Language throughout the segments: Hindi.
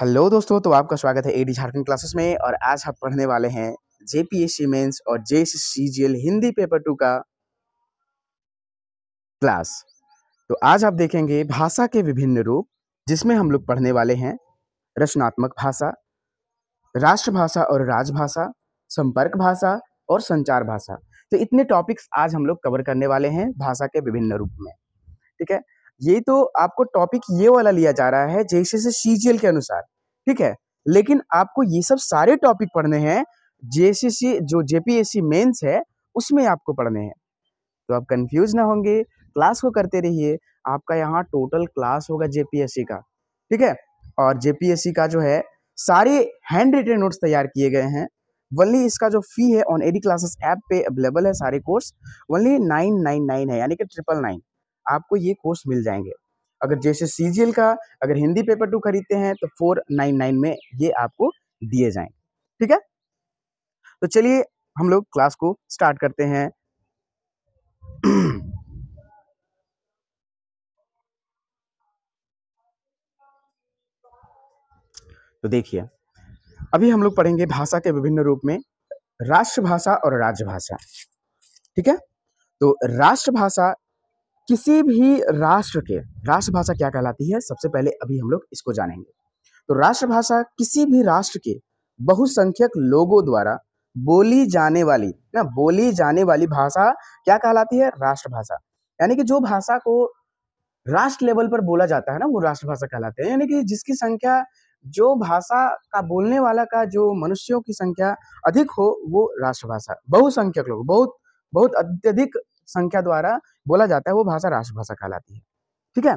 हेलो दोस्तों तो आपका स्वागत है एडी झारखंड क्लासेस में और आज हम पढ़ने वाले हैं जेपीएससी मेंस और J JCGL Hindi paper two का क्लास तो आज आप देखेंगे भाषा के विभिन्न रूप जिसमें हम लोग पढ़ने वाले हैं रचनात्मक भाषा राष्ट्रभाषा और राजभाषा संपर्क भाषा और संचार भाषा तो इतने टॉपिक्स आज हम लोग कवर करने वाले हैं भाषा के विभिन्न रूप में ठीक है ये तो आपको टॉपिक ये वाला लिया जा रहा है जैसे से सीजीएल के अनुसार ठीक है लेकिन आपको ये सब सारे टॉपिक पढ़ने हैं जेसीसी जो जेपीएससी मेंस है उसमें आपको पढ़ने हैं तो आप कंफ्यूज ना होंगे क्लास को करते रहिए आपका यहाँ टोटल क्लास होगा जेपीएससी का ठीक है और जेपीएससी का जो है सारे हैंड रिटेन नोट्स तैयार किए गए हैं वनली इसका जो फी है ऑन एडी क्लासेस ऐप पे अवेलेबल है सारे course only nine nine nine है यानी कि ट्रिपल नाइन आपको ये कोर्स मिल जाएंगे अगर जैसे सी का अगर हिंदी पेपर टू खरीदते हैं तो फोर नाइन नाइन में ये आपको दिए जाएंगे ठीक है तो चलिए हम लोग क्लास को स्टार्ट करते हैं तो देखिए अभी हम लोग पढ़ेंगे भाषा के विभिन्न रूप में राष्ट्रभाषा और राजभाषा ठीक है तो राष्ट्रभाषा किसी भी राष्ट्र के राष्ट्रभाषा क्या कहलाती है सबसे पहले अभी हम लोग इसको जानेंगे तो राष्ट्रभाषा किसी भी राष्ट्र के बहुसंख्यक लोगों द्वारा बोली जाने वाली ना बोली जाने वाली भाषा क्या कहलाती है राष्ट्रभाषा यानी कि जो भाषा को राष्ट्र लेवल पर बोला जाता है ना वो राष्ट्रभाषा कहलाते हैं यानी कि जिसकी संख्या जो भाषा का बोलने वाला का जो मनुष्यों की संख्या अधिक हो वो राष्ट्रभाषा बहुसंख्यक लोग बहुत बहुत अत्यधिक संख्या द्वारा बोला जाता है वो भाषा राष्ट्रभाषा कहलाती है ठीक है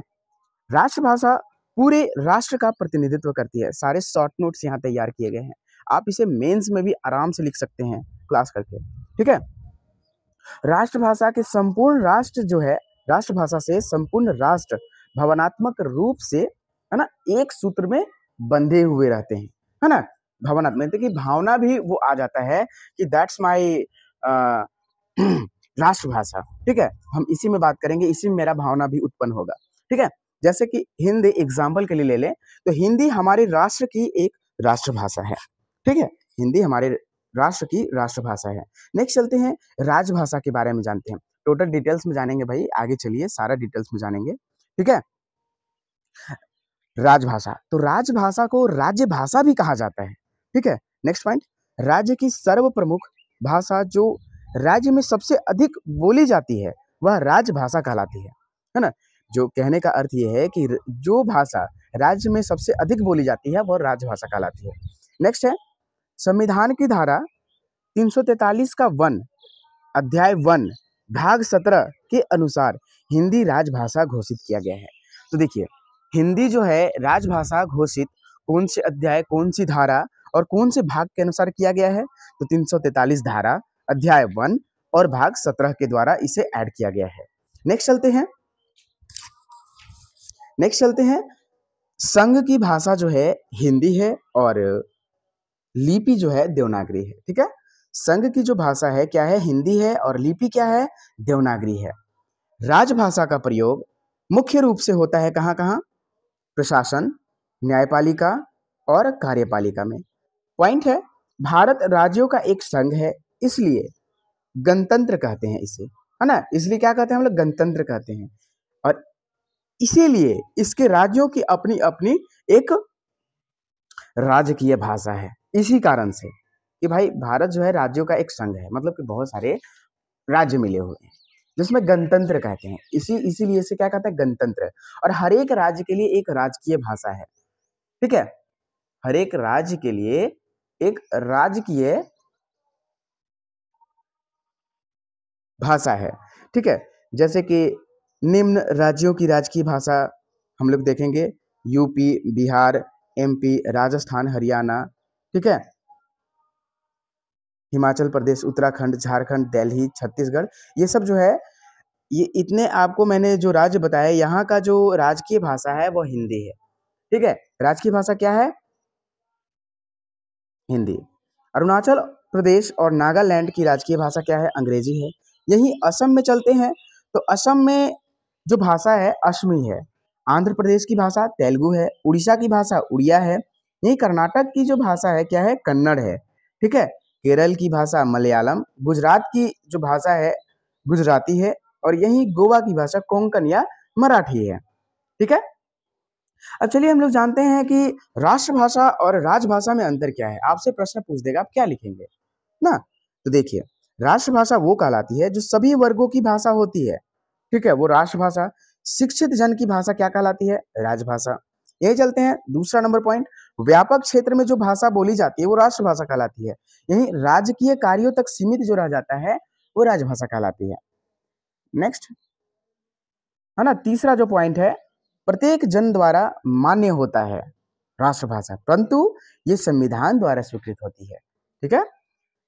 राष्ट्रभाषा पूरे राष्ट्र का प्रतिनिधित्व करती है सारे शॉर्ट नोट्स यहाँ तैयार किए गए हैं आप इसे मेंस में भी आराम से लिख सकते हैं क्लास करके ठीक है राष्ट्रभाषा के संपूर्ण राष्ट्र जो है राष्ट्रभाषा से संपूर्ण राष्ट्र भवनात्मक रूप से है ना एक सूत्र में बंधे हुए रहते हैं है ना भवनात्मक भावना भी वो आ जाता है कि दैट्स माई राष्ट्रभाषा ठीक है हम इसी में बात करेंगे इसी में मेरा भावना भी उत्पन्न होगा ठीक है जैसे कि हिंदी एग्जाम्पल के लिए ले लें तो हिंदी हमारे राष्ट्र की एक राष्ट्रभाषा है ठीक है हिंदी हमारे राष्ट्र की राष्ट्रभाषा है नेक्स्ट चलते हैं राजभाषा के बारे में जानते हैं टोटल डिटेल्स में जानेंगे भाई आगे चलिए सारा डिटेल्स में जानेंगे ठीक है राजभाषा तो राजभाषा को राज्य भाषा भी कहा जाता है ठीक है नेक्स्ट पॉइंट राज्य की सर्व प्रमुख भाषा जो राज्य में सबसे अधिक बोली जाती है वह राजभाषा कहलाती है है ना जो कहने का अर्थ यह है कि जो भाषा राज्य में सबसे अधिक बोली जाती है वह राजभाषा कहलाती है नेक्स्ट है संविधान की धारा 343 का वन अध्याय वन भाग सत्रह के अनुसार हिंदी राजभाषा घोषित किया गया है तो देखिए हिंदी जो है राजभाषा घोषित कौन से अध्याय कौन सी धारा और कौन से भाग के अनुसार किया गया है तो 343 धारा अध्याय वन और भाग सत्रह के द्वारा इसे ऐड किया गया है नेक्स्ट चलते हैं नेक्स्ट चलते हैं संघ की भाषा जो है हिंदी है और लिपि जो है देवनागरी है ठीक है संघ की जो भाषा है क्या है हिंदी है और लिपि क्या है देवनागरी है राजभाषा का प्रयोग मुख्य रूप से होता है कहाँ कहाँ प्रशासन न्यायपालिका और कार्यपालिका में पॉइंट है भारत राज्यों का एक संघ है इसलिए गणतंत्र कहते हैं इसे है ना इसलिए क्या कहते हैं हम लोग गणतंत्र कहते हैं और इसीलिए इसके राज्यों की अपनी अपनी एक राजकीय भाषा है इसी कारण से कि भाई भारत जो है राज्यों का एक संघ है मतलब कि बहुत सारे राज्य मिले हुए हैं जिसमें गणतंत्र कहते हैं इसी इसीलिए से क्या कहते हैं गणतंत्र और हर एक राज्य के लिए एक राजकीय भाषा है ठीक है हर एक राज्य के लिए एक राजकीय भाषा है ठीक है जैसे कि निम्न राज्यों की राजकीय भाषा हम लोग देखेंगे यूपी बिहार एमपी राजस्थान हरियाणा ठीक है हिमाचल प्रदेश उत्तराखंड झारखंड दिल्ली छत्तीसगढ़ ये सब जो है ये इतने आपको मैंने जो राज्य बताया यहाँ का जो राजकीय भाषा है वो हिंदी है ठीक है राजकीय भाषा क्या है हिंदी अरुणाचल प्रदेश और नागालैंड की राजकीय भाषा क्या है अंग्रेजी है यहीं असम में चलते हैं तो असम में जो भाषा है असमी है आंध्र प्रदेश की भाषा तेलुगु है उड़ीसा की भाषा उड़िया है यही कर्नाटक की जो भाषा है क्या है कन्नड़ है ठीक है केरल की भाषा मलयालम गुजरात की जो भाषा है गुजराती है और यही गोवा की भाषा कोंकण या मराठी है ठीक है अब चलिए हम लोग जानते हैं कि राष्ट्रभाषा और राजभाषा में अंतर क्या है आपसे प्रश्न पूछ देगा आप क्या लिखेंगे ना तो देखिए राष्ट्रभाषा वो कहलाती है जो सभी वर्गों की भाषा होती है ठीक है वो राष्ट्रभाषा शिक्षित जन की भाषा क्या कहलाती है राजभाषा यही चलते हैं दूसरा नंबर पॉइंट व्यापक क्षेत्र में जो भाषा बोली जाती है वो राष्ट्रभाषा कहलाती है यही राजकीय कार्यों तक सीमित जो रह जाता है वो राजभाषा कहलाती है नेक्स्ट है ना तीसरा जो पॉइंट है प्रत्येक जन द्वारा मान्य होता है राष्ट्रभाषा परंतु ये संविधान द्वारा स्वीकृत होती है ठीक है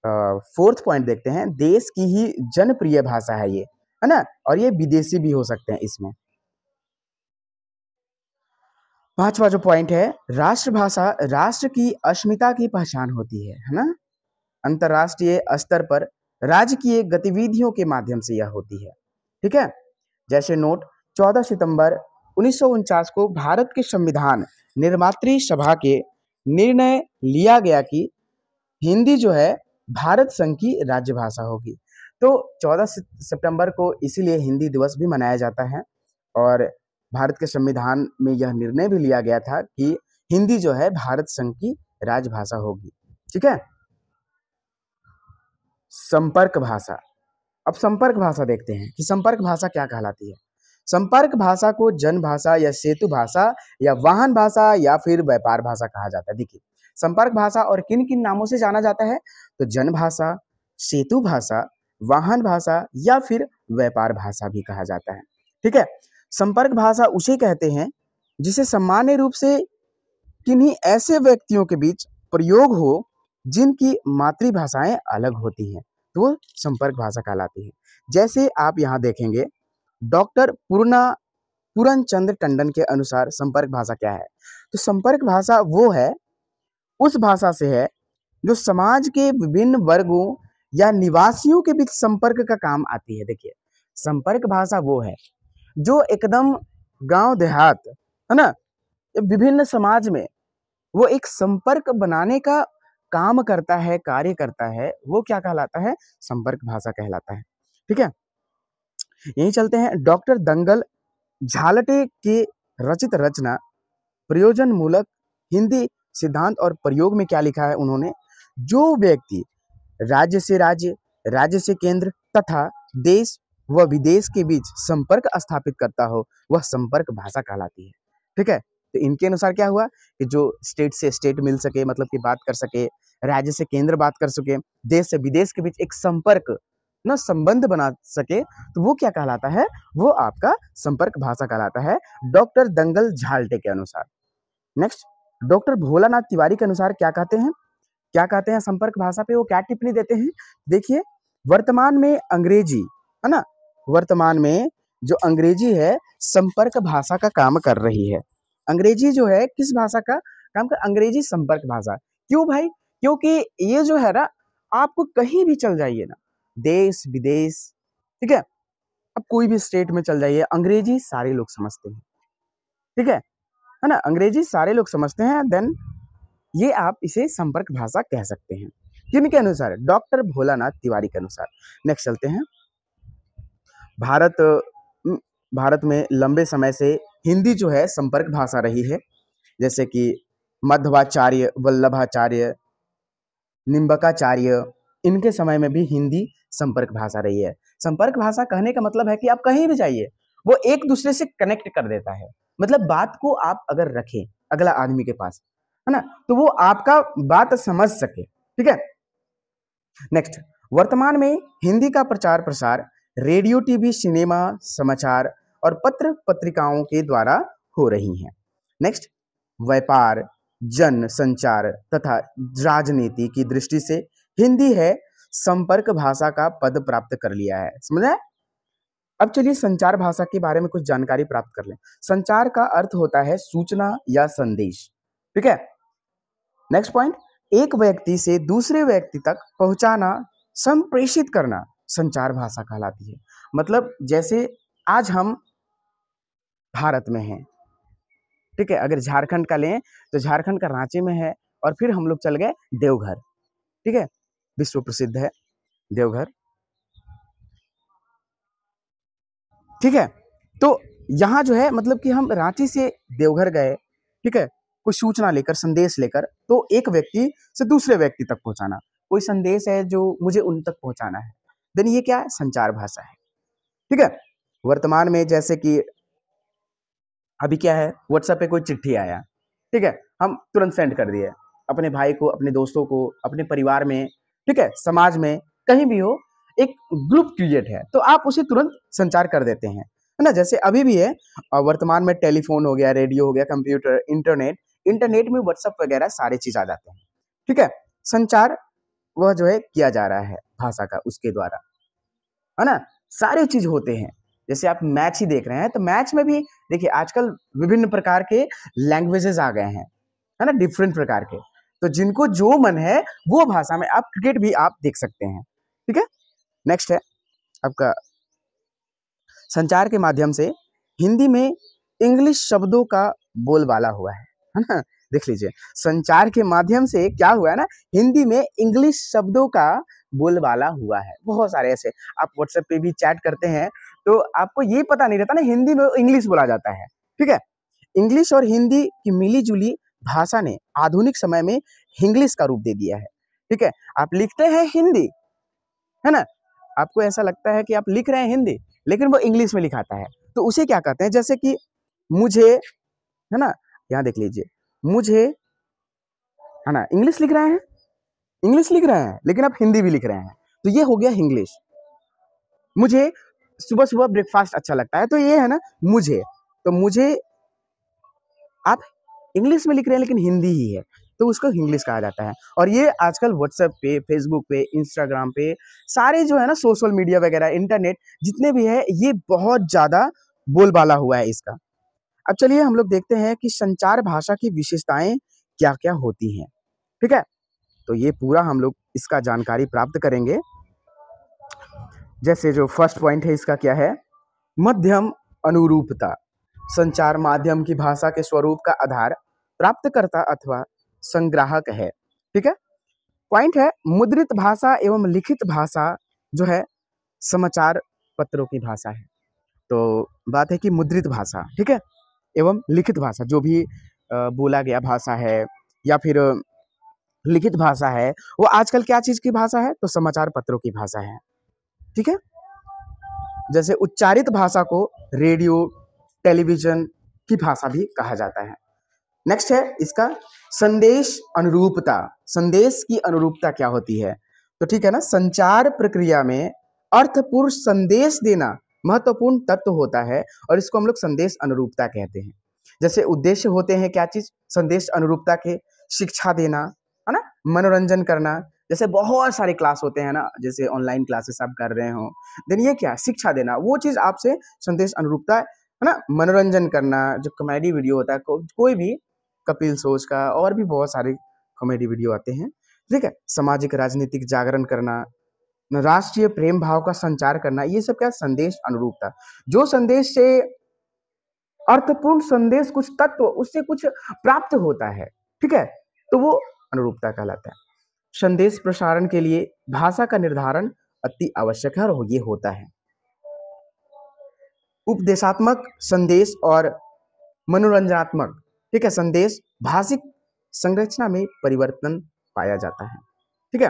फोर्थ पॉइंट देखते हैं देश की ही जनप्रिय भाषा है ये है ना और ये विदेशी भी हो सकते हैं इसमें पांचवा जो पॉइंट है राष्ट्रभाषा राष्ट्र की अस्मिता की पहचान होती है है ना अंतरराष्ट्रीय स्तर पर राजकीय गतिविधियों के माध्यम से यह होती है ठीक है जैसे नोट 14 सितंबर उन्नीस को भारत के संविधान निर्मात्री सभा के निर्णय लिया गया कि हिंदी जो है भारत संघ की राज्य भाषा होगी तो 14 सितंबर को इसीलिए हिंदी दिवस भी मनाया जाता है और भारत के संविधान में यह निर्णय भी लिया गया था कि हिंदी जो है भारत संघ की राजभाषा होगी ठीक है संपर्क भाषा अब संपर्क भाषा देखते हैं कि संपर्क भाषा क्या कहलाती है संपर्क भाषा को जन भाषा या सेतु भाषा या वाहन भाषा या फिर व्यापार भाषा कहा जाता है देखिए संपर्क भाषा और किन किन नामों से जाना जाता है तो जनभाषा सेतु भाषा वाहन भाषा या फिर व्यापार भाषा भी कहा जाता है ठीक है संपर्क भाषा उसे कहते हैं जिसे सामान्य रूप से किन्हीं ऐसे व्यक्तियों के बीच प्रयोग हो जिनकी मातृभाषाएं अलग होती हैं तो वो संपर्क भाषा कहलाती है जैसे आप यहाँ देखेंगे डॉक्टर पूर्णा पूरन चंद्र टंडन के अनुसार संपर्क भाषा क्या है तो संपर्क भाषा वो है उस भाषा से है जो समाज के विभिन्न वर्गों या निवासियों के बीच संपर्क का काम आती है देखिए संपर्क भाषा वो है जो एकदम गांव देहात है ना विभिन्न समाज में वो एक संपर्क बनाने का काम करता है कार्य करता है वो क्या कहलाता है संपर्क भाषा कहलाता है ठीक है यही चलते हैं डॉक्टर दंगल झालटे के रचित रचना प्रयोजन मूलक हिंदी सिद्धांत और प्रयोग में क्या लिखा है उन्होंने जो व्यक्ति राज्य से राज्य राज्य से केंद्र तथा देश व विदेश के बीच संपर्क स्थापित करता हो वह संपर्क भाषा कहलाती है ठीक है तो इनके अनुसार क्या हुआ कि जो स्टेट से स्टेट मिल सके मतलब कि बात कर सके राज्य से केंद्र बात कर सके देश से विदेश के बीच एक संपर्क ना संबंध बना सके तो वो क्या कहलाता है वो आपका संपर्क भाषा कहलाता है डॉक्टर दंगल झाल्टे के अनुसार नेक्स्ट डॉक्टर भोलानाथ तिवारी के अनुसार क्या कहते हैं क्या कहते हैं संपर्क भाषा पे वो क्या टिप्पणी देते हैं देखिए वर्तमान में अंग्रेजी है ना वर्तमान में जो अंग्रेजी है संपर्क भाषा का काम कर रही है अंग्रेजी जो है किस भाषा का काम कर अंग्रेजी संपर्क भाषा क्यों भाई क्योंकि ये जो है ना आपको कहीं भी चल जाइए ना देश विदेश ठीक है अब कोई भी स्टेट में चल जाइए अंग्रेजी सारे लोग समझते हैं ठीक है है ना अंग्रेजी सारे लोग समझते हैं देन ये आप इसे संपर्क भाषा कह सकते हैं जिनके अनुसार डॉक्टर भोलानाथ तिवारी के अनुसार नेक्स्ट चलते हैं भारत भारत में लंबे समय से हिंदी जो है संपर्क भाषा रही है जैसे कि मध्वाचार्य वल्लभाचार्य निम्बकाचार्य इनके समय में भी हिंदी संपर्क भाषा रही है संपर्क भाषा कहने का मतलब है कि आप कहीं भी जाइए वो एक दूसरे से कनेक्ट कर देता है मतलब बात को आप अगर रखें अगला आदमी के पास है ना तो वो आपका बात समझ सके ठीक है नेक्स्ट वर्तमान में हिंदी का प्रचार प्रसार रेडियो टीवी सिनेमा समाचार और पत्र पत्रिकाओं के द्वारा हो रही है नेक्स्ट व्यापार जन संचार तथा राजनीति की दृष्टि से हिंदी है संपर्क भाषा का पद प्राप्त कर लिया है समझा है अब चलिए संचार भाषा के बारे में कुछ जानकारी प्राप्त कर लें संचार का अर्थ होता है सूचना या संदेश ठीक है नेक्स्ट पॉइंट एक व्यक्ति से दूसरे व्यक्ति तक पहुंचाना संप्रेषित करना संचार भाषा कहलाती है मतलब जैसे आज हम भारत में हैं ठीक है अगर झारखंड का लें तो झारखंड का रांची में है और फिर हम लोग चल गए देवघर ठीक है विश्व प्रसिद्ध है देवघर ठीक है तो यहाँ जो है मतलब कि हम रांची से देवघर गए ठीक है कोई सूचना लेकर संदेश लेकर तो एक व्यक्ति से दूसरे व्यक्ति तक पहुंचाना कोई संदेश है जो मुझे उन तक पहुंचाना है देन ये क्या है संचार भाषा है ठीक है वर्तमान में जैसे कि अभी क्या है व्हाट्सएप पे कोई चिट्ठी आया ठीक है हम तुरंत सेंड कर दिए अपने भाई को अपने दोस्तों को अपने परिवार में ठीक है समाज में कहीं भी हो एक ग्रुप क्रिएट है तो आप उसे तुरंत संचार कर देते हैं है ना जैसे अभी भी है वर्तमान में टेलीफोन हो गया रेडियो हो गया कंप्यूटर इंटरनेट इंटरनेट में व्हाट्सअप वगैरह सारे चीज आ जाते हैं ठीक है संचार वह जो है किया जा रहा है भाषा का उसके द्वारा है ना सारे चीज होते हैं जैसे आप मैच ही देख रहे हैं तो मैच में भी देखिए आजकल विभिन्न प्रकार के लैंग्वेजेस आ गए हैं है ना डिफरेंट प्रकार के तो जिनको जो मन है वो भाषा में आप क्रिकेट भी आप देख सकते हैं ठीक है नेक्स्ट है आपका संचार के माध्यम से हिंदी में इंग्लिश शब्दों का बोलबाला हुआ है है ना देख लीजिए संचार के माध्यम से क्या हुआ है ना हिंदी में इंग्लिश शब्दों का बोलबाला हुआ है बहुत सारे ऐसे आप व्हाट्सएप पे भी चैट करते हैं तो आपको ये पता नहीं रहता ना हिंदी में इंग्लिश बोला जाता है ठीक है इंग्लिश और हिंदी की मिली जुली भाषा ने आधुनिक समय में इंग्लिश का रूप दे दिया है ठीक है आप लिखते हैं हिंदी है ना आपको ऐसा लगता है कि आप लिख रहे हैं हिंदी लेकिन वो इंग्लिश में लिखाता है तो उसे क्या कहते हैं जैसे कि मुझे है ना यहाँ देख लीजिए मुझे है ना इंग्लिश लिख रहे हैं इंग्लिश लिख रहे हैं लेकिन आप हिंदी भी लिख रहे हैं तो ये हो गया इंग्लिश मुझे सुबह सुबह ब्रेकफास्ट अच्छा लगता है तो ये है ना मुझे तो मुझे आप इंग्लिश में लिख रहे हैं लेकिन हिंदी ही है तो उसको इंग्लिश कहा जाता है और ये आजकल व्हाट्सएप पे फेसबुक पे इंस्टाग्राम पे सारे जो है ना सोशल मीडिया वगैरह इंटरनेट जितने भी है ये बहुत ज़्यादा बोलबाला हुआ है इसका अब चलिए हम लोग देखते हैं कि संचार भाषा की विशेषताएं क्या क्या होती हैं ठीक है तो ये पूरा हम लोग इसका जानकारी प्राप्त करेंगे जैसे जो फर्स्ट पॉइंट है इसका क्या है मध्यम अनुरूपता संचार माध्यम की भाषा के स्वरूप का आधार प्राप्तकर्ता अथवा संग्राहक है ठीक है पॉइंट है मुद्रित भाषा एवं लिखित भाषा जो है समाचार पत्रों की भाषा है तो बात है कि मुद्रित भाषा ठीक है एवं लिखित भाषा जो भी बोला गया भाषा है या फिर लिखित भाषा है वो आजकल क्या चीज़ की भाषा है तो समाचार पत्रों की भाषा है ठीक है जैसे उच्चारित भाषा को रेडियो टेलीविजन की भाषा भी कहा जाता है नेक्स्ट है इसका संदेश अनुरूपता संदेश की अनुरूपता क्या होती है तो ठीक है ना संचार प्रक्रिया में अर्थपूर्ण संदेश देना महत्वपूर्ण तत्व होता है और इसको हम लोग संदेश अनुरूपता कहते हैं जैसे उद्देश्य होते हैं क्या चीज संदेश अनुरूपता के शिक्षा देना है ना मनोरंजन करना जैसे बहुत सारे क्लास होते हैं ना जैसे ऑनलाइन क्लासेस आप कर रहे हो देन ये क्या शिक्षा देना वो चीज आपसे संदेश अनुरूपता है ना मनोरंजन करना जो कॉमेडी वीडियो होता है को, कोई भी कपिल सोच का और भी बहुत सारे कॉमेडी वीडियो आते हैं ठीक है सामाजिक राजनीतिक जागरण करना राष्ट्रीय प्रेम भाव का संचार करना ये सब क्या संदेश अनुरूप था जो संदेश से अर्थपूर्ण संदेश कुछ तत्व उससे कुछ प्राप्त होता है ठीक है तो वो अनुरूपता कहलाता है संदेश प्रसारण के लिए भाषा का निर्धारण अति आवश्यक है और ये होता है उपदेशात्मक संदेश और मनोरंजनात्मक ठीक है संदेश भाषिक संरचना में परिवर्तन पाया जाता है ठीक है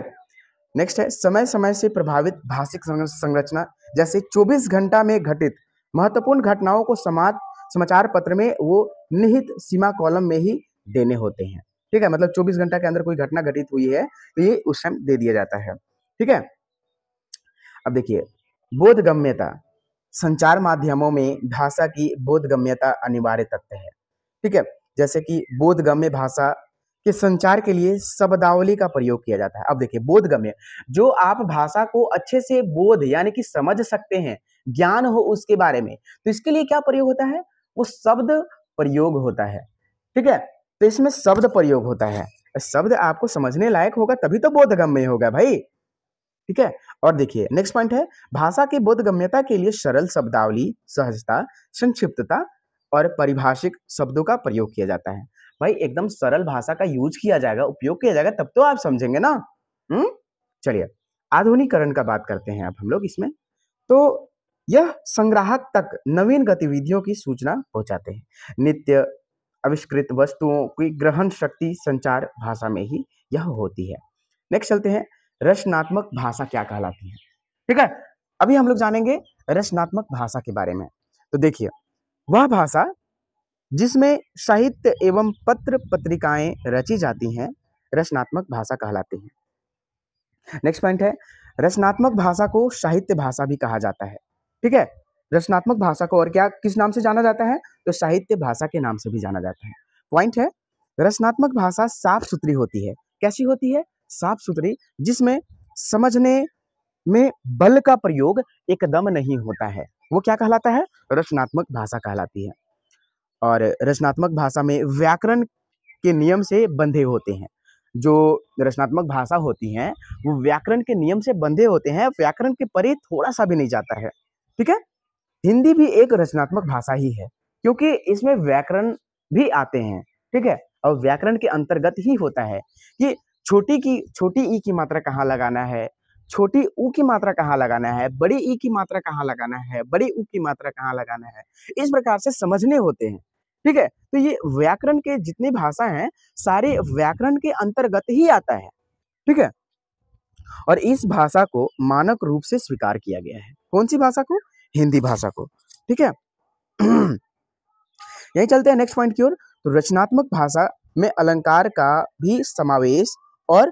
नेक्स्ट है समय समय से प्रभावित भाषिक संरचना जैसे 24 घंटा में घटित महत्वपूर्ण घटनाओं को समाज समाचार पत्र में वो निहित सीमा कॉलम में ही देने होते हैं ठीक है मतलब 24 घंटा के अंदर कोई घटना घटित हुई है तो ये उस समय दे दिया जाता है ठीक है अब देखिए बोधगम्यता संचार माध्यमों में भाषा की बोधगम्यता अनिवार्य तत्व है ठीक है जैसे कि बोधगम्य भाषा के संचार के लिए शब्दावली का प्रयोग किया जाता है अब देखिए बोधगम्य जो आप भाषा को अच्छे से बोध यानी कि समझ सकते हैं ज्ञान हो उसके बारे में तो इसके लिए क्या प्रयोग होता है वो शब्द प्रयोग होता है ठीक है तो इसमें शब्द प्रयोग होता है शब्द आपको समझने लायक होगा तभी तो बोधगम्य होगा भाई ठीक है और देखिए नेक्स्ट पॉइंट है भाषा की बोधगम्यता के लिए सरल शब्दावली सहजता संक्षिप्तता और परिभाषिक शब्दों का प्रयोग किया जाता है भाई एकदम सरल भाषा का यूज किया जाएगा उपयोग किया जाएगा तब तो आप समझेंगे ना हम्म चलिए आधुनिकरण का बात करते हैं अब हम लोग इसमें तो यह संग्राहक तक नवीन गतिविधियों की सूचना पहुंचाते हैं नित्य आविष्कृत वस्तुओं की ग्रहण शक्ति संचार भाषा में ही यह होती है नेक्स्ट चलते हैं रचनात्मक भाषा क्या कहलाती है ठीक है अभी हम लोग जानेंगे रचनात्मक भाषा के बारे में तो देखिए वह भाषा जिसमें साहित्य एवं पत्र पत्रिकाएं रची जाती हैं रचनात्मक भाषा कहलाती है नेक्स्ट पॉइंट है रचनात्मक भाषा को साहित्य भाषा भी कहा जाता है ठीक है रचनात्मक भाषा को और क्या किस नाम से जाना जाता है तो साहित्य भाषा के नाम से भी जाना जाता है पॉइंट है रचनात्मक भाषा साफ सुथरी होती है कैसी होती है साफ सुथरी जिसमें समझने में बल का प्रयोग एकदम नहीं होता है वो क्या कहलाता है रचनात्मक भाषा कहलाती है और रचनात्मक भाषा में व्याकरण के नियम से बंधे होते हैं जो रचनात्मक भाषा होती हैं वो व्याकरण के नियम से बंधे होते हैं व्याकरण के परे थोड़ा सा भी नहीं जाता है ठीक है हिंदी भी एक रचनात्मक भाषा ही है क्योंकि इसमें व्याकरण भी आते हैं ठीक है और व्याकरण के अंतर्गत ही होता है कि छोटी की छोटी ई की मात्रा कहाँ लगाना है छोटी ऊ की मात्रा कहाँ लगाना है बड़ी ई की मात्रा कहाँ लगाना है बड़ी ऊ की मात्रा कहाँ लगाना है इस प्रकार से समझने होते हैं ठीक है तो ये व्याकरण के जितनी भाषा है सारे व्याकरण के अंतर्गत ही आता है ठीक है और इस भाषा को मानक रूप से स्वीकार किया गया है कौन सी भाषा को हिंदी भाषा को ठीक है यही चलते हैं नेक्स्ट पॉइंट की ओर तो रचनात्मक भाषा में अलंकार का भी समावेश और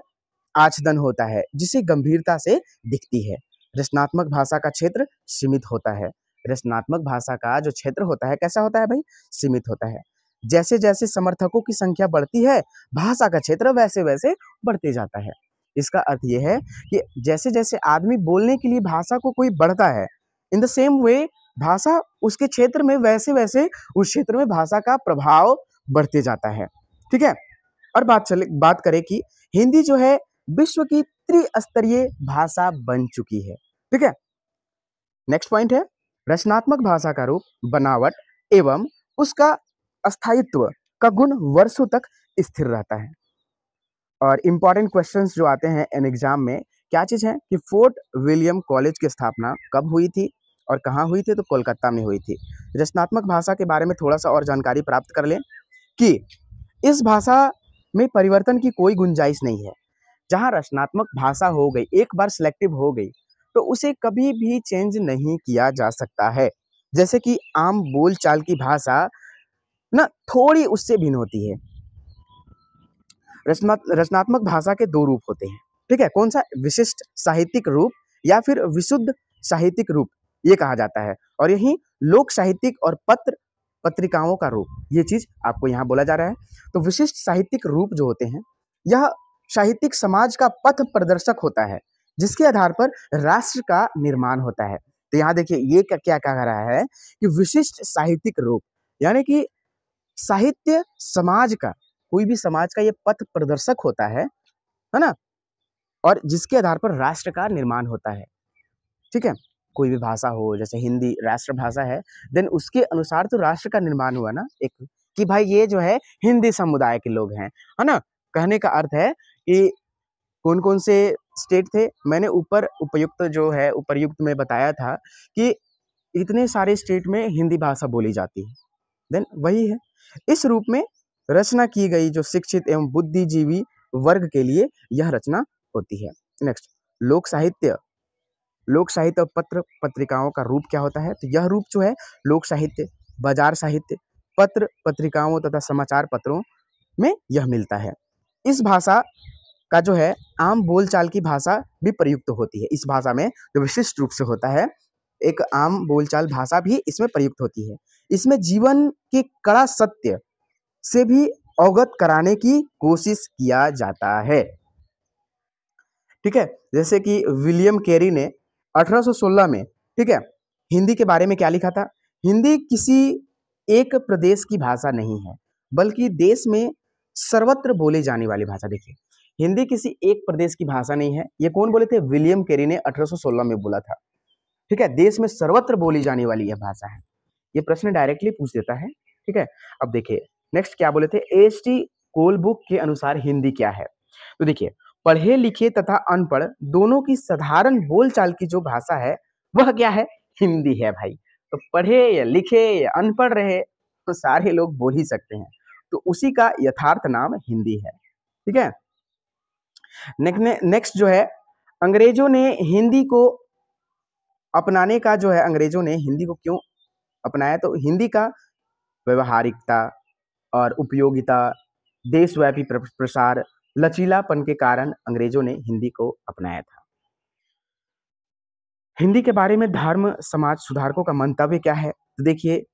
आचदन होता है जिसे गंभीरता से दिखती है रचनात्मक भाषा का क्षेत्र सीमित होता है रचनात्मक भाषा का जो क्षेत्र होता है कैसा होता है भाई सीमित होता है जैसे जैसे समर्थकों की संख्या बढ़ती है भाषा का क्षेत्र वैसे वैसे बढ़ते जाता है इसका अर्थ यह है कि जैसे जैसे आदमी बोलने के लिए भाषा को कोई बढ़ता है इन द सेम वे भाषा उसके क्षेत्र में वैसे वैसे उस क्षेत्र में भाषा का प्रभाव बढ़ते जाता है ठीक है और बात चले बात करें कि हिंदी जो है विश्व की त्रिस्तरीय भाषा बन चुकी है ठीक है नेक्स्ट पॉइंट है रचनात्मक भाषा का रूप बनावट एवं उसका स्थायित्व का गुण वर्षों तक स्थिर रहता है और इम्पॉर्टेंट क्वेश्चन जो आते हैं एन एग्जाम में क्या चीज़ है कि फोर्ट विलियम कॉलेज की स्थापना कब हुई थी और कहाँ हुई थी तो कोलकाता में हुई थी रचनात्मक भाषा के बारे में थोड़ा सा और जानकारी प्राप्त कर लें कि इस भाषा में परिवर्तन की कोई गुंजाइश नहीं है जहाँ रचनात्मक भाषा हो गई एक बार सिलेक्टिव हो गई तो उसे कभी भी चेंज नहीं किया जा सकता है जैसे कि आम बोलचाल की भाषा ना थोड़ी उससे भिन्न होती है रचनात्मक भाषा के दो रूप होते हैं ठीक है कौन सा विशिष्ट साहित्यिक रूप या फिर विशुद्ध साहित्यिक रूप ये कहा जाता है और यही लोक साहित्यिक और पत्र पत्रिकाओं का रूप ये चीज आपको यहाँ बोला जा रहा है तो विशिष्ट साहित्यिक रूप जो होते हैं यह साहित्यिक समाज का पथ प्रदर्शक होता है जिसके आधार पर राष्ट्र का निर्माण होता है तो यहाँ देखिए ये क्या कह रहा है कि विशिष्ट साहित्यिक रूप यानी कि साहित्य समाज का कोई भी समाज का ये पथ प्रदर्शक होता है है ना और जिसके आधार पर राष्ट्र का निर्माण होता है ठीक है कोई भी भाषा हो जैसे हिंदी राष्ट्रभाषा है देन उसके अनुसार तो राष्ट्र का निर्माण हुआ ना एक कि भाई ये जो है हिंदी समुदाय के लोग हैं है ना कहने का अर्थ है कि कौन कौन से स्टेट थे मैंने ऊपर उपयुक्त जो है उपयुक्त में बताया था कि इतने सारे स्टेट में हिंदी भाषा बोली जाती है देन वही है इस रूप में रचना की गई जो शिक्षित एवं बुद्धिजीवी वर्ग के लिए यह रचना होती है नेक्स्ट लोक साहित्य लोक साहित्य और पत्र पत्रिकाओं का रूप क्या होता है तो यह रूप जो है लोक साहित्य बाजार साहित्य पत्र पत्रिकाओं तथा समाचार पत्रों में यह मिलता है इस भाषा का जो है आम बोलचाल की भाषा भी प्रयुक्त होती है इस भाषा में जो विशिष्ट रूप से होता है एक आम बोलचाल भाषा भी इसमें प्रयुक्त होती है इसमें जीवन के कड़ा सत्य से भी अवगत कराने की कोशिश किया जाता है ठीक है जैसे कि विलियम केरी ने 1816 में ठीक है हिंदी के बारे में क्या लिखा था हिंदी किसी एक प्रदेश की भाषा नहीं है बल्कि देश में सर्वत्र बोली जाने वाली भाषा देखिए हिंदी किसी एक प्रदेश की भाषा नहीं है ये कौन बोले थे विलियम केरी ने 1816 में बोला था ठीक है देश में सर्वत्र बोली जाने वाली यह भाषा है ये प्रश्न डायरेक्टली पूछ देता है ठीक है अब देखिए नेक्स्ट क्या बोले थे एस टी कोल बुक के अनुसार हिंदी क्या है तो देखिए पढ़े लिखे तथा अनपढ़ दोनों की साधारण बोलचाल की जो भाषा है वह क्या है हिंदी है भाई तो पढ़े या लिखे या अनपढ़ रहे तो सारे लोग बोल ही सकते हैं तो उसी का यथार्थ नाम हिंदी है ठीक है नेक्स्ट जो है अंग्रेजों ने हिंदी को अपनाने का जो है अंग्रेजों ने हिंदी को क्यों अपनाया तो हिंदी का व्यवहारिकता और उपयोगिता देशव्यापी प्रसार लचीलापन के कारण अंग्रेजों ने हिंदी को अपनाया था हिंदी के बारे में धर्म समाज सुधारकों का मंतव्य क्या है तो देखिए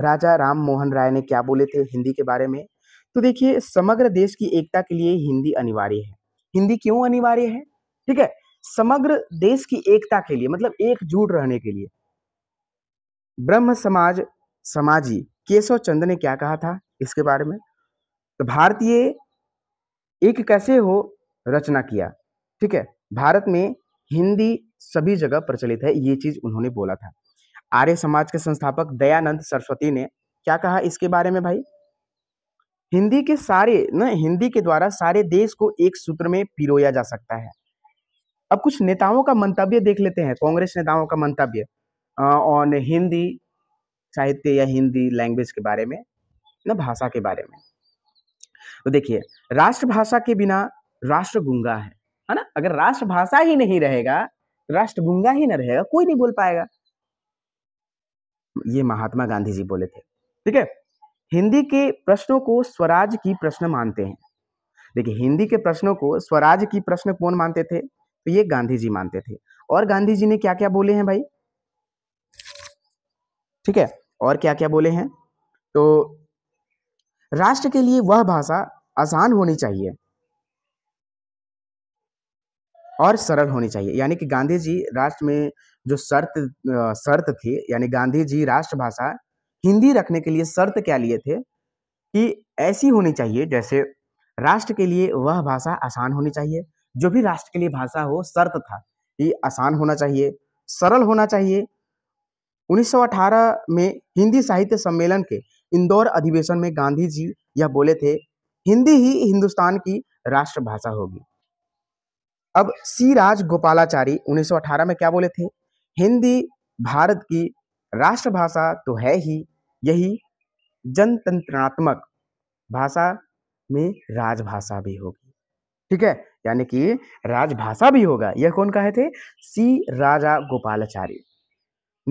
राजा राम मोहन राय ने क्या बोले थे हिंदी के बारे में तो देखिए समग्र देश की एकता के लिए हिंदी अनिवार्य है हिंदी क्यों अनिवार्य है ठीक है समग्र देश की एकता के लिए मतलब एकजुट रहने के लिए ब्रह्म समाज समाजी केशव चंद ने क्या कहा था इसके बारे में तो भारतीय एक कैसे हो रचना किया ठीक है भारत में हिंदी सभी जगह प्रचलित है ये चीज उन्होंने बोला था आर्य समाज के संस्थापक दयानंद सरस्वती ने क्या कहा इसके बारे में भाई हिंदी के सारे न हिंदी के द्वारा सारे देश को एक सूत्र में पिरोया जा सकता है अब कुछ नेताओं का मंतव्य देख लेते हैं कांग्रेस नेताओं का मंतव्य ऑन हिंदी साहित्य या हिंदी लैंग्वेज के बारे में न भाषा के बारे में तो देखिए राष्ट्रभाषा के बिना राष्ट्र गुंगा है है ना अगर राष्ट्रभाषा ही नहीं रहेगा राष्ट्र गुंगा ही ना रहेगा कोई नहीं बोल पाएगा ये महात्मा गांधी जी बोले थे ठीक है हिंदी के प्रश्नों को स्वराज की प्रश्न मानते हैं देखिए हिंदी के प्रश्नों को स्वराज की प्रश्न कौन मानते थे तो ये गांधी जी मानते थे और गांधी जी ने क्या क्या बोले हैं भाई ठीक है और क्या क्या बोले हैं तो राष्ट्र के लिए वह भाषा आसान होनी चाहिए और सरल होनी चाहिए यानी कि गांधी जी राष्ट्र में जो शर्त शर्त थी यानी गांधी जी राष्ट्रभाषा हिंदी रखने के लिए शर्त क्या लिए थे कि ऐसी होनी चाहिए जैसे राष्ट्र के लिए वह भाषा आसान होनी चाहिए जो भी राष्ट्र के लिए भाषा हो शर्त था कि आसान होना चाहिए सरल होना चाहिए 1918 में हिंदी साहित्य सम्मेलन के इंदौर अधिवेशन में गांधी जी यह बोले थे हिंदी ही हिंदुस्तान की राष्ट्रभाषा होगी अब सी राज गोपालाचारी 1918 में क्या बोले थे हिंदी भारत की राष्ट्रभाषा तो है ही यही जनतंत्रात्मक भाषा में राजभाषा भी होगी ठीक है यानी कि राजभाषा भी होगा यह कौन कहे थे सी राजा गोपालाचार्य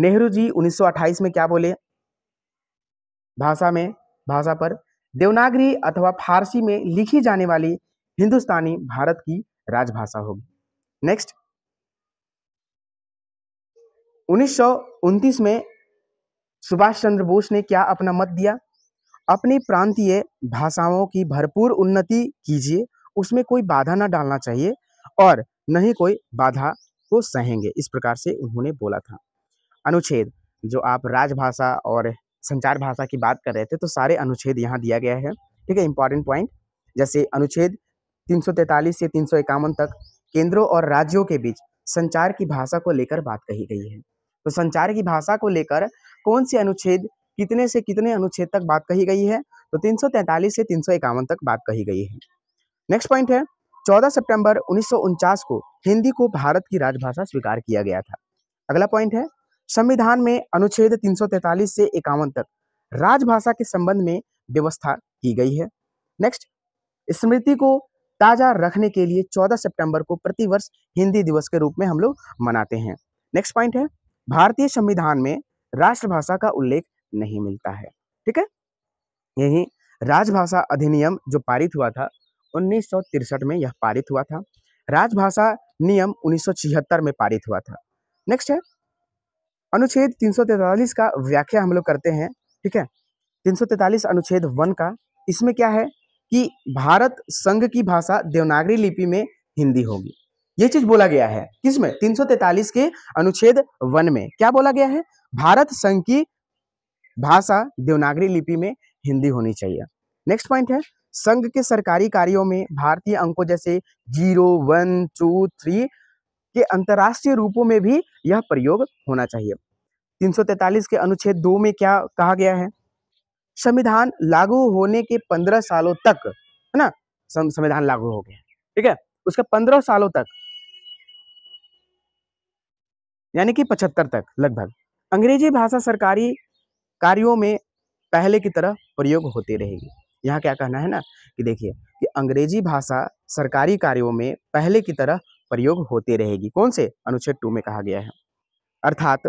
नेहरू जी 1928 में क्या बोले भाषा में भाषा पर देवनागरी अथवा फारसी में लिखी जाने वाली हिंदुस्तानी भारत की राजभाषा होगी नेक्स्ट उन्नीस में सुभाष चंद्र बोस ने क्या अपना मत दिया अपनी प्रांतीय भाषाओं की भरपूर उन्नति कीजिए उसमें कोई बाधा ना डालना चाहिए और न ही कोई बाधा को सहेंगे इस प्रकार से उन्होंने बोला था अनुच्छेद जो आप राजभाषा और संचार भाषा की बात कर रहे थे तो सारे अनुच्छेद यहाँ दिया गया है ठीक है इंपॉर्टेंट पॉइंट जैसे अनुच्छेद 343 से तीन तक केंद्रों और राज्यों के बीच संचार की भाषा को लेकर बात कही गई है तो संचार की भाषा को लेकर कौन से अनुच्छेद कितने से कितने अनुच्छेद तक बात कही गई है तो 343 से तीन तक बात कही गई है नेक्स्ट पॉइंट है 14 सितंबर उन्नीस को हिंदी को भारत की राजभाषा स्वीकार किया गया था अगला पॉइंट है संविधान में अनुच्छेद 343 से इक्यावन तक राजभाषा के संबंध में व्यवस्था की गई है नेक्स्ट स्मृति को ताजा रखने के लिए 14 सितंबर को प्रतिवर्ष हिंदी दिवस के रूप में हम लोग मनाते हैं नेक्स्ट पॉइंट है भारतीय संविधान में राष्ट्रभाषा का उल्लेख नहीं मिलता है ठीक है यही राजभाषा अधिनियम जो पारित हुआ था उन्नीस में यह पारित हुआ था राजभाषा नियम उन्नीस में पारित हुआ था नेक्स्ट है अनुच्छेद तीन का व्याख्या हम लोग करते हैं ठीक है 343 अनुच्छेद वन का इसमें क्या है कि भारत संघ की भाषा देवनागरी लिपि में हिंदी होगी ये चीज बोला गया है किसमें तैतालीस के अनुच्छेद वन में क्या बोला गया है भारत संघ की भाषा देवनागरी लिपि में हिंदी होनी चाहिए नेक्स्ट पॉइंट है संघ के सरकारी कार्यों में भारतीय अंकों जैसे जीरो वन टू थ्री के अंतर्राष्ट्रीय रूपों में भी यह प्रयोग होना चाहिए 343 के अनुच्छेद दो में क्या कहा गया है संविधान लागू होने के पंद्रह सालों तक है ना संविधान लागू हो गया ठीक है उसके पंद्रह सालों तक यानी कि पचहत्तर तक लगभग अंग्रेजी भाषा सरकारी कार्यों में पहले की तरह प्रयोग होती रहेगी यहाँ क्या कहना है ना कि देखिए कि अंग्रेजी भाषा सरकारी कार्यों में पहले की तरह प्रयोग होते रहेगी कौन से अनुच्छेद टू में कहा गया है अर्थात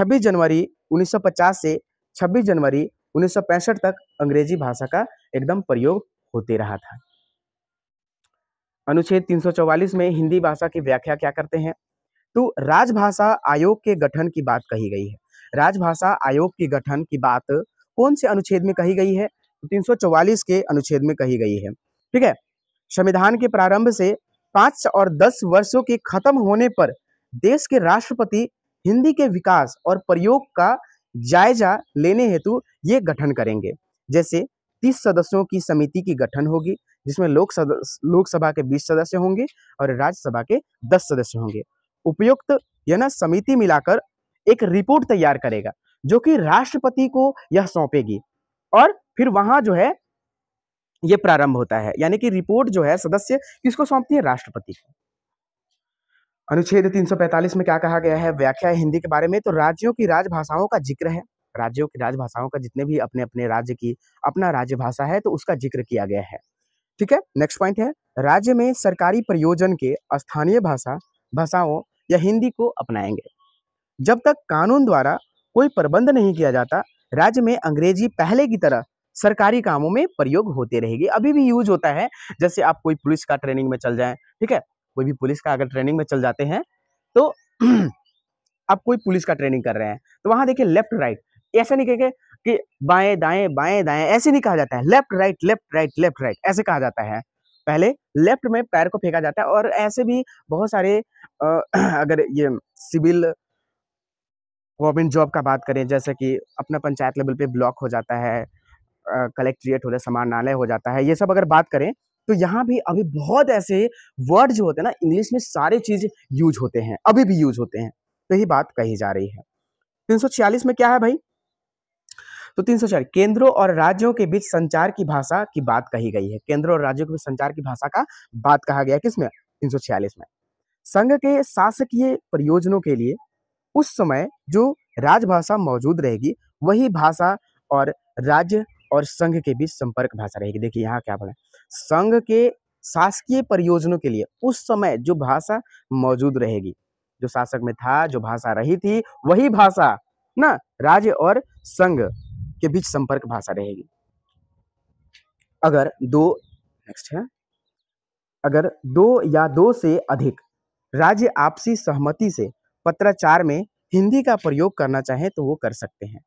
26 जनवरी 1950 से 26 जनवरी 1965 तक अंग्रेजी भाषा का एकदम प्रयोग होते रहा था अनुच्छेद 344 में हिंदी भाषा की व्याख्या क्या करते हैं तो राजभाषा आयोग के गठन की बात कही गई है राजभाषा आयोग के गठन की बात कौन से अनुच्छेद में कही गई है 344 के अनुच्छेद में कही गई है ठीक है संविधान के प्रारंभ से पांच और दस वर्षों के खत्म होने पर देश के राष्ट्रपति हिंदी के विकास और प्रयोग का जायजा लेने हेतु ये गठन करेंगे जैसे तीस सदस्यों की समिति की गठन होगी जिसमें लोकसभा लोकसभा के बीस सदस्य होंगे और राज्यसभा के दस सदस्य होंगे उपयुक्त ना समिति मिलाकर एक रिपोर्ट तैयार करेगा जो कि राष्ट्रपति को यह सौंपेगी और फिर वहां जो है यह प्रारंभ होता है यानी कि रिपोर्ट जो है सदस्य किसको सौंपती है राष्ट्रपति को अनुच्छेद 345 में क्या कहा गया है व्याख्या हिंदी के बारे में तो राज्यों की राजभाषाओं का जिक्र है राज्यों की राजभाषाओं का जितने भी अपने अपने राज्य की अपना राज्य भाषा है तो उसका जिक्र किया गया है ठीक है नेक्स्ट पॉइंट है राज्य में सरकारी प्रयोजन के स्थानीय भाषा भाषाओं या हिंदी को अपनाएंगे जब तक कानून द्वारा कोई प्रबंध नहीं किया जाता राज्य में अंग्रेजी पहले की तरह सरकारी कामों में प्रयोग होते रहेगी अभी भी यूज होता है जैसे आप कोई पुलिस का ट्रेनिंग में चल जाएं ठीक है कोई भी पुलिस का अगर ट्रेनिंग में चल जाते हैं तो आप कोई पुलिस का ट्रेनिंग कर रहे हैं तो वहां देखिए लेफ्ट राइट ऐसा नहीं कहेंगे कि बाएं दाएं बाएं दाएं ऐसे नहीं कहा जाता है left right left right left right ऐसे कहा जाता है पहले लेफ्ट में पैर को फेंका जाता है और ऐसे भी बहुत सारे अगर ये सिविल गवर्नमेंट जॉब का बात करें जैसे कि अपना पंचायत लेवल पे ब्लॉक हो जाता है कलेक्ट्रिएट हो है समानालय हो जाता है ये सब अगर बात करें तो यहाँ भी अभी बहुत ऐसे वर्ड जो होते हैं ना इंग्लिश में सारे चीज यूज होते हैं अभी भी यूज होते हैं तो यही बात कही जा रही है तीन में क्या है भाई तो तीन सौ चार केंद्रों और राज्यों के बीच संचार की भाषा की बात कही गई है केंद्रों और राज्यों के बीच संचार की भाषा का बात कहा गया किसमें तीन सौ छियालीस में संघ के शासकीय परियोजनों के लिए उस समय जो राजभाषा मौजूद रहेगी वही भाषा और राज्य और संघ के बीच संपर्क भाषा रहेगी देखिए यहाँ क्या बोले संघ के शासकीय परियोजनों के लिए उस समय जो भाषा मौजूद रहेगी जो शासक में था जो भाषा रही थी वही भाषा ना राज्य और संघ के बीच संपर्क भाषा रहेगी अगर दो नेक्स्ट है अगर दो या दो से अधिक राज्य आपसी सहमति से पत्राचार में हिंदी का प्रयोग करना चाहें तो वो कर सकते हैं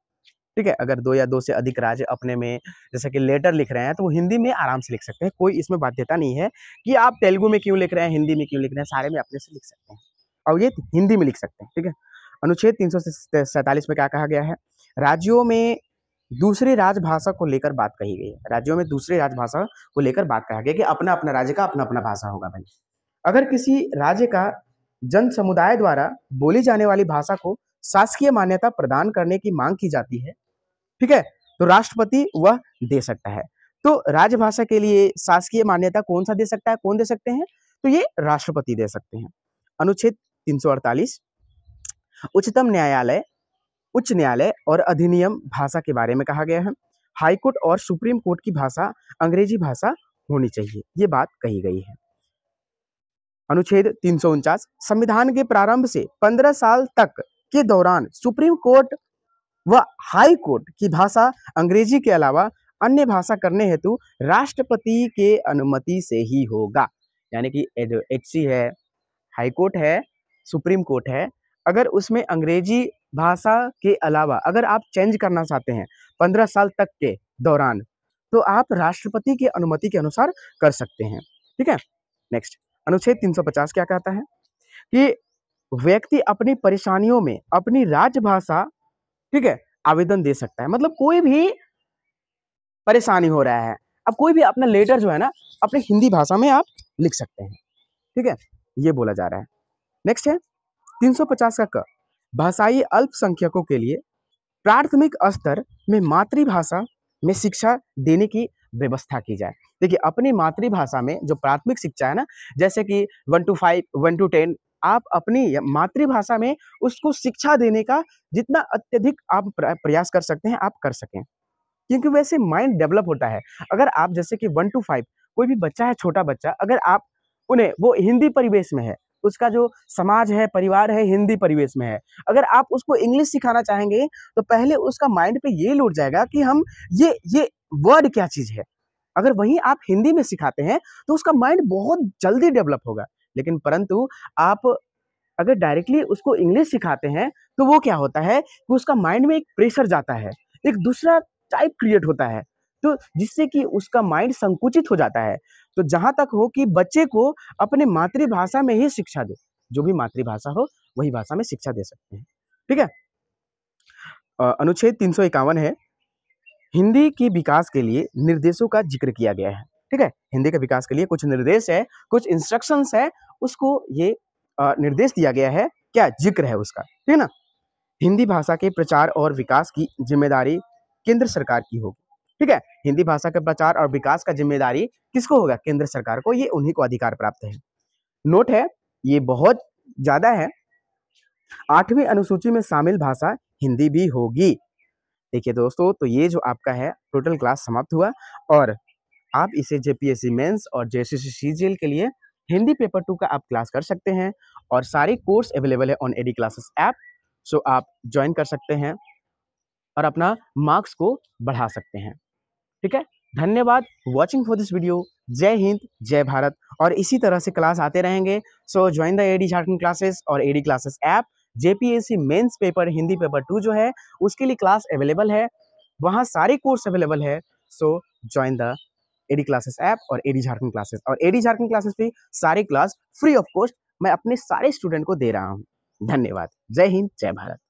ठीक है अगर दो या दो से अधिक राज्य अपने में जैसे कि लेटर लिख रहे हैं तो वो हिंदी में आराम से लिख सकते हैं कोई इसमें बाध्यता नहीं है कि आप तेलुगु में क्यों लिख रहे हैं हिंदी में क्यों लिख रहे हैं सारे में अपने से लिख सकते हैं और ये हिंदी में लिख सकते हैं ठीक है अनुच्छेद तीन में क्या कहा गया है राज्यों में दूसरे राजभाषा को लेकर बात कही गई राज्यों में दूसरे राजभाषा को लेकर बात कहा गया कि अपना अपना राज्य का अपना अपना भाषा होगा भाई अगर किसी राज्य का जन समुदाय द्वारा बोली जाने वाली भाषा को शासकीय मान्यता प्रदान करने की मांग की जाती है ठीक है तो राष्ट्रपति वह दे सकता है तो राजभाषा के लिए शासकीय मान्यता कौन सा दे सकता है कौन दे सकते हैं तो ये राष्ट्रपति दे सकते हैं अनुच्छेद तीन उच्चतम न्यायालय उच्च न्यायालय और अधिनियम भाषा के बारे में कहा गया है हाईकोर्ट और सुप्रीम कोर्ट की भाषा अंग्रेजी भाषा होनी चाहिए ये बात कही गई है अनुच्छेद तीन संविधान के प्रारंभ से पंद्रह साल तक के दौरान सुप्रीम कोर्ट व हाई कोर्ट की भाषा अंग्रेजी के अलावा अन्य भाषा करने हेतु राष्ट्रपति के अनुमति से ही होगा यानी कि एच सी है हाई कोर्ट है सुप्रीम कोर्ट है अगर उसमें अंग्रेजी भाषा के अलावा अगर आप चेंज करना चाहते हैं पंद्रह साल तक के दौरान तो आप राष्ट्रपति की अनुमति के अनुसार कर सकते हैं ठीक है नेक्स्ट अनुच्छेद 350 क्या कहता है कि व्यक्ति अपनी परेशानियों में अपनी राजभाषा ठीक है आवेदन दे सकता है मतलब कोई भी परेशानी हो रहा है अब कोई भी अपना लेटर जो है ना अपने हिंदी भाषा में आप लिख सकते हैं ठीक है ये बोला जा रहा है नेक्स्ट है 350 का क भाषाई अल्पसंख्यकों के लिए प्राथमिक स्तर में मातृभाषा में शिक्षा देने की व्यवस्था की जाए देखिए अपनी मातृभाषा में जो प्राथमिक शिक्षा है ना जैसे कि one two five one two ten आप अपनी मातृभाषा में उसको शिक्षा देने का जितना अत्यधिक आप प्रयास कर सकते हैं आप कर सकें क्योंकि वैसे माइंड डेवलप होता है अगर आप जैसे कि वन टू फाइव कोई भी बच्चा है छोटा बच्चा अगर आप उन्हें वो हिंदी परिवेश में है उसका जो समाज है परिवार है हिंदी परिवेश में है अगर आप उसको इंग्लिश सिखाना चाहेंगे तो पहले उसका माइंड पे ये लुट जाएगा कि हम ये ये वर्ड क्या चीज़ है अगर वही आप हिंदी में सिखाते हैं तो उसका माइंड बहुत जल्दी डेवलप होगा लेकिन परंतु आप अगर डायरेक्टली उसको इंग्लिश सिखाते हैं तो वो क्या होता है कि उसका माइंड में एक प्रेशर जाता है एक दूसरा टाइप क्रिएट होता है तो जिससे कि उसका माइंड संकुचित हो जाता है तो जहाँ तक हो कि बच्चे को अपने मातृभाषा में ही शिक्षा दे जो भी मातृभाषा हो वही भाषा में शिक्षा दे सकते हैं ठीक है अनुच्छेद तीन है हिंदी के विकास के लिए निर्देशों का जिक्र किया गया है ठीक है हिंदी के विकास के लिए कुछ निर्देश है कुछ इंस्ट्रक्शन है उसको ये आ, निर्देश दिया गया है क्या जिक्र है उसका ठीक है ना हिंदी भाषा के प्रचार और विकास की जिम्मेदारी केंद्र सरकार की होगी ठीक है हिंदी भाषा के प्रचार और विकास का जिम्मेदारी किसको होगा केंद्र सरकार को ये उन्हीं को अधिकार प्राप्त है नोट है ये बहुत ज्यादा है आठवीं अनुसूची में शामिल भाषा हिंदी भी होगी देखिए दोस्तों तो ये जो आपका है टोटल क्लास समाप्त हुआ और आप इसे जेपीएससी मेंस और जेसीसी सीजीएल के लिए हिंदी पेपर टू का आप क्लास कर सकते हैं और सारे कोर्स अवेलेबल है on AD classes app so आप ज्वाइन कर सकते हैं और अपना मार्क्स को बढ़ा सकते हैं ठीक है धन्यवाद वॉचिंग फॉर दिस वीडियो जय हिंद जय भारत और इसी तरह से क्लास आते रहेंगे so join the AD Jharkhand classes और AD classes app JPSC mains paper Hindi paper two जो है उसके लिए क्लास अवेलेबल है वहाँ सारे कोर्स अवेलेबल है so join the AD classes app और एडी झारखंड क्लासेस और एडी झारखंड क्लासेस भी सारे क्लास फ्री ऑफ कॉस्ट मैं अपने सारे स्टूडेंट को दे रहा हूँ धन्यवाद जय हिंद जय भारत